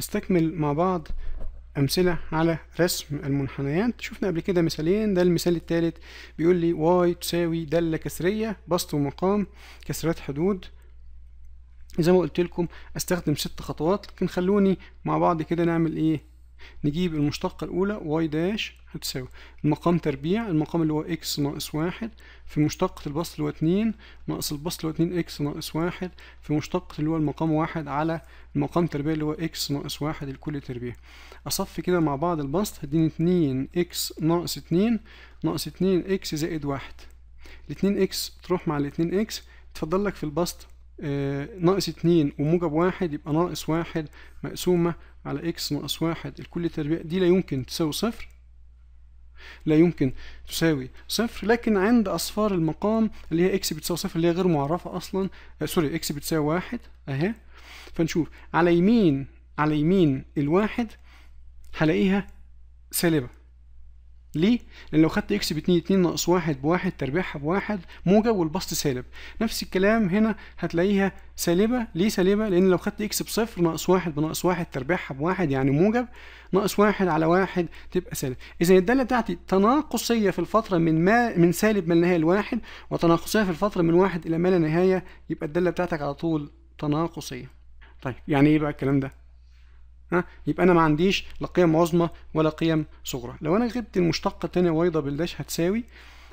نستكمل مع بعض أمثلة على رسم المنحنيات شفنا قبل كده مثالين ده المثال الثالث بيقول لي واي تساوي دالة كسرية بسط ومقام كسرات حدود زي ما قلت لكم استخدم ست خطوات لكن خلوني مع بعض كده نعمل ايه نجيب المشتقة الأولى y داش هتساوي المقام تربيع المقام اللي هو x ناقص واحد في مشتقة البسط اللي هو اتنين ناقص البسط اللي هو اتنين x ناقص واحد في مشتقة اللي هو المقام واحد على المقام تربيع اللي هو x ناقص واحد لكل تربيع أصفي كده مع بعض البسط هديني اتنين x ناقص اتنين ناقص اتنين x زائد واحد الاتنين x تروح مع الاتنين x تفضل لك في البسط آه، ناقص اتنين وموجب واحد يبقى ناقص واحد مقسومة على اكس ناقص واحد الكل تربيع دي لا يمكن تساوي صفر لا يمكن تساوي صفر لكن عند أصفار المقام اللي هي اكس بتساوي صفر اللي هي غير معرفة أصلا آه سوري اكس بتساوي واحد أهي فنشوف على يمين على يمين الواحد هلاقيها سالبة ليه؟ لان لو خدت اكس ب 2 2 ناقص 1 1 تربيعها 1 موجب والبسط سالب نفس الكلام هنا هتلاقيها سالبه ليه سالبه؟ لان لو خدت اكس بصفر ناقص 1 بناقص 1 تربيعها 1 يعني موجب ناقص 1 على 1 تبقى سالب اذا الداله بتاعتي تناقصيه في الفتره من ما من سالب ما لا نهايه لواحد وتناقصيه في الفتره من واحد الى ما لا نهايه يبقى الداله بتاعتك على طول تناقصيه طيب يعني ايه بقى الكلام ده؟ ها يبقى انا ما عنديش لا قيم عظمى ولا قيم صغرى لو انا غبت المشتقه الثانيه وايضه بالداش هتساوي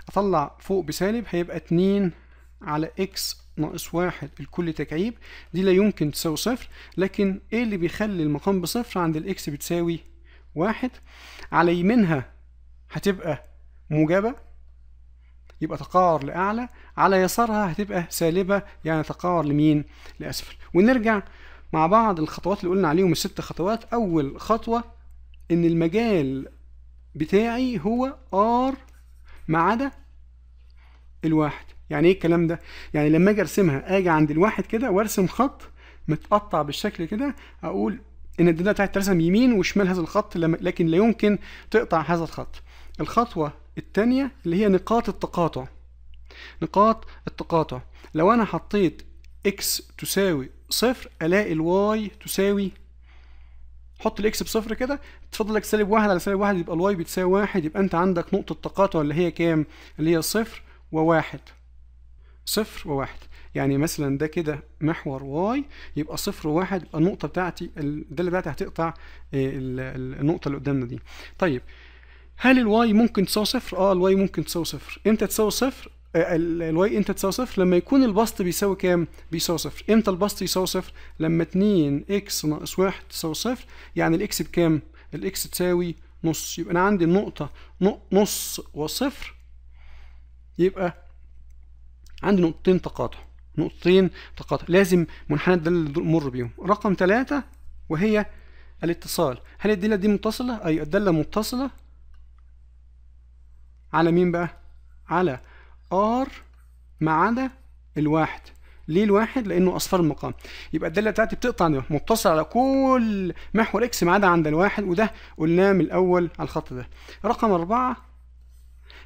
اطلع فوق بسالب هيبقى 2 على اكس ناقص واحد الكل تكعيب دي لا يمكن تساوي صفر لكن ايه اللي بيخلي المقام بصفر عند الاكس بتساوي واحد على يمينها هتبقى موجبة يبقى تقاعر لأعلى على يسارها هتبقى سالبة يعني تقاعر لمين لأسفل ونرجع مع بعض الخطوات اللي قلنا عليهم الست خطوات اول خطوه ان المجال بتاعي هو R ما عدا الواحد يعني ايه الكلام ده يعني لما اجي ارسمها اجي عند الواحد كده وارسم خط متقطع بالشكل كده اقول ان الداتا بتاعتي ترسم يمين وشمال هذا الخط لكن لا يمكن تقطع هذا الخط الخطوه الثانيه اللي هي نقاط التقاطع نقاط التقاطع لو انا حطيت x تساوي صفر الاقي الواي تساوي حط الاكس بصفر كده تفضل لك سالب واحد على سالب واحد يبقى الواي بتساوي واحد يبقى انت عندك نقطة تقاطع اللي هي كام؟ اللي هي صفر وواحد صفر وواحد يعني مثلا ده كده محور واي يبقى صفر وواحد يبقى النقطة بتاعتي الدالة بتاعتي هتقطع آه، النقطة اللي قدامنا دي. طيب هل الواي ممكن تساوي صفر؟ اه الواي ممكن تساوي صفر، امتى تساوي صفر؟ الواي انت تساوي صفر لما يكون البسط بيساوي كام؟ بيساوي صفر، امتى البسط يساوي صفر؟ لما 2 اكس ناقص 1 تساوي صفر، يعني الاكس بكام؟ الاكس تساوي نص، يبقى انا عندي النقطة نص وصفر يبقى عندي نقطتين تقاطع، نقطتين تقاطع، لازم منحنى ده اللي مر بيهم، رقم ثلاثة وهي الاتصال، هل الدالة دي متصلة؟ أيوه الدالة متصلة على مين بقى؟ على ار ما عدا الواحد ليه الواحد لانه اصفر المقام يبقى الداله بتاعتي بتقطع ده متصل على كل محور اكس ما عدا عند الواحد وده قلناه من الاول على الخط ده رقم أربعة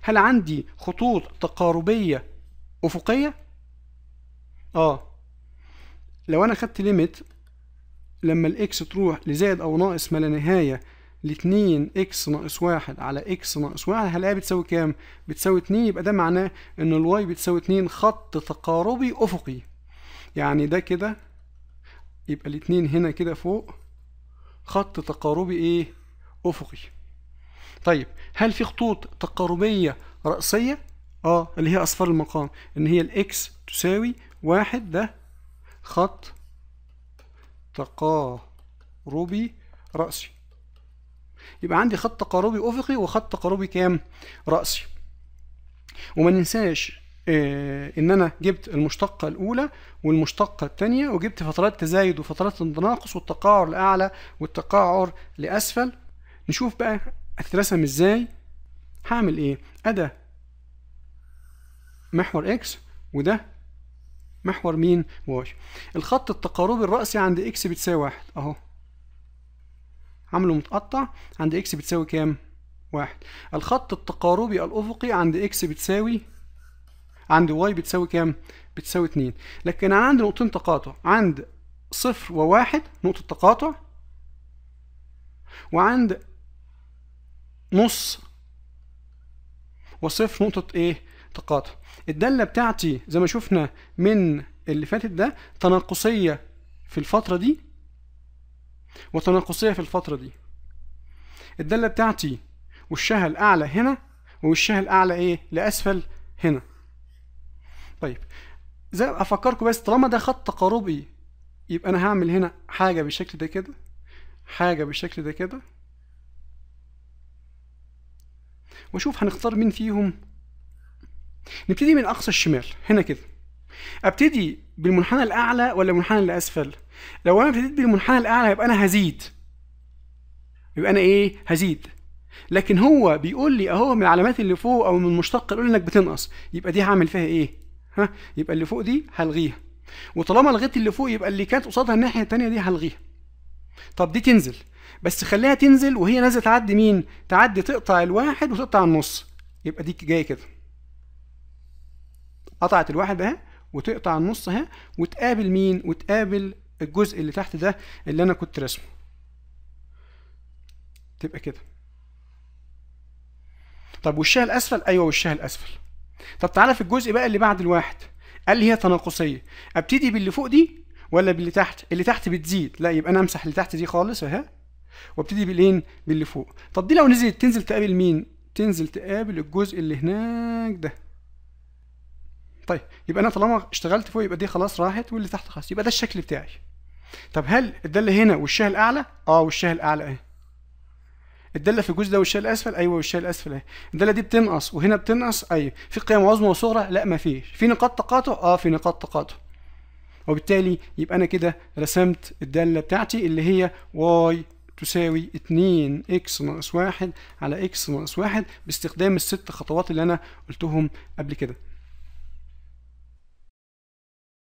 هل عندي خطوط تقاربيه افقيه اه لو انا خدت ليميت لما الاكس تروح لزائد او ناقص ما لا نهايه لاتنين اكس ناقص واحد على اكس ناقص واحد هلاقيها بتساوي كام؟ بتساوي اتنين يبقى ده معناه ان الواي بتساوي اتنين خط تقاربي افقي يعني ده كده يبقى الاتنين هنا كده فوق خط تقاربي ايه؟ افقي طيب هل في خطوط تقاربية رأسية؟ اه اللي هي أصفار المقام إن هي الإكس تساوي واحد ده خط تقاربي رأسي يبقى عندي خط تقاربي افقي وخط تقاربي كام راسي وما ننساش آه، ان انا جبت المشتقه الاولى والمشتقه الثانيه وجبت فترات تزايد وفترات تناقص والتقاعر لاعلى والتقاعر لاسفل نشوف بقى هتترسم ازاي هعمل ايه ادا محور اكس وده محور مين واي الخط التقاربي الرأسي عند اكس بتساوي واحد اهو عامله متقطع عند اكس بتساوي كام واحد الخط التقاربي الافقي عند اكس بتساوي عند واي بتساوي كام بتساوي اتنين لكن انا عندي نقطتين تقاطع عند صفر وواحد نقطة تقاطع وعند نص وصفر نقطة ايه تقاطع الدالة بتاعتي زي ما شفنا من اللي فاتت ده تناقصية في الفترة دي وتناقصية في الفترة دي الدالة بتاعتي وشها الأعلى هنا ووشها الأعلى إيه لأسفل هنا طيب زي أفكركم بس طالما ده خط تقاربي يبقى أنا هعمل هنا حاجة بالشكل ده كده حاجة بالشكل ده كده واشوف هنختار مين فيهم نبتدي من اقصى الشمال هنا كده ابتدي بالمنحنى الاعلى ولا المنحنى اللي اسفل لو انا ابتديت بالمنحنى الاعلى يبقى انا هزيد يبقى انا ايه هزيد لكن هو بيقول لي اهو من العلامات اللي فوق او من المشتق اللي انك بتنقص يبقى دي هعمل فيها ايه ها يبقى اللي فوق دي هلغيها وطالما لغيت اللي فوق يبقى اللي كانت قصادها الناحيه الثانيه دي هلغيها طب دي تنزل بس خليها تنزل وهي نازله تعدي مين تعدي تقطع الواحد وتقطع النص يبقى دي جايه كده قطعت الواحد اهي وتقطع النص اهي وتقابل مين وتقابل الجزء اللي تحت ده اللي انا كنت راسمه تبقى كده طب وشها الاسفل ايوه وشها الاسفل طب تعالى في الجزء بقى اللي بعد الواحد قال لي هي تناقصيه ابتدي باللي فوق دي ولا باللي تحت اللي تحت بتزيد لا يبقى انا امسح اللي تحت دي خالص اهي وابتدي بالين باللي فوق طب دي لو نزلت تنزل تقابل مين تنزل تقابل الجزء اللي هناك ده طيب يبقى انا طالما اشتغلت فوق يبقى دي خلاص راحت واللي تحت خلاص يبقى ده الشكل بتاعي طب هل الداله هنا والشاه الاعلى اه والشاه الاعلى اهي الداله في الجزء ده والشاه الاسفل ايوه والشاه الاسفل اهي الداله دي بتنقص وهنا بتنقص ايوه في قيم عظمى وصغرى لا ما فيش في نقاط تقاطع اه في نقاط تقاطع وبالتالي يبقى انا كده رسمت الداله بتاعتي اللي هي واي تساوي 2 اكس ناقص 1 على اكس ناقص 1 باستخدام الست خطوات اللي انا قلتهم قبل كده